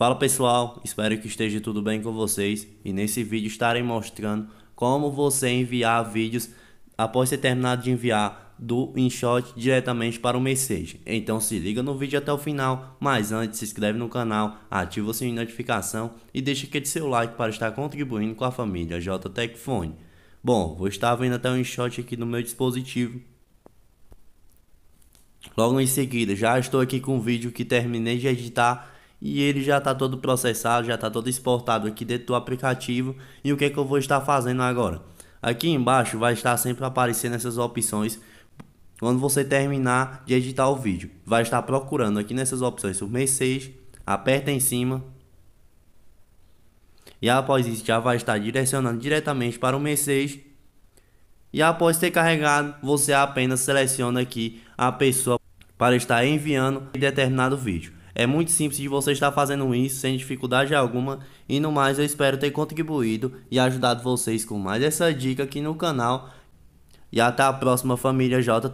Fala pessoal, espero que esteja tudo bem com vocês e nesse vídeo estarei mostrando como você enviar vídeos após ter terminado de enviar do InShot diretamente para o Message. Então se liga no vídeo até o final, mas antes se inscreve no canal, ativa o sininho de notificação e deixa aqui de seu like para estar contribuindo com a família JTech Bom, vou estar vendo até o InShot aqui no meu dispositivo. Logo em seguida, já estou aqui com o vídeo que terminei de editar e ele já está todo processado, já está todo exportado aqui dentro do aplicativo. E o que, é que eu vou estar fazendo agora? Aqui embaixo vai estar sempre aparecendo essas opções. Quando você terminar de editar o vídeo, vai estar procurando aqui nessas opções o 6, aperta em cima. E após isso já vai estar direcionando diretamente para o mês 6. E após ter carregado, você apenas seleciona aqui a pessoa para estar enviando determinado vídeo. É muito simples de você estar fazendo isso sem dificuldade alguma. E no mais, eu espero ter contribuído e ajudado vocês com mais essa dica aqui no canal. E até a próxima, família J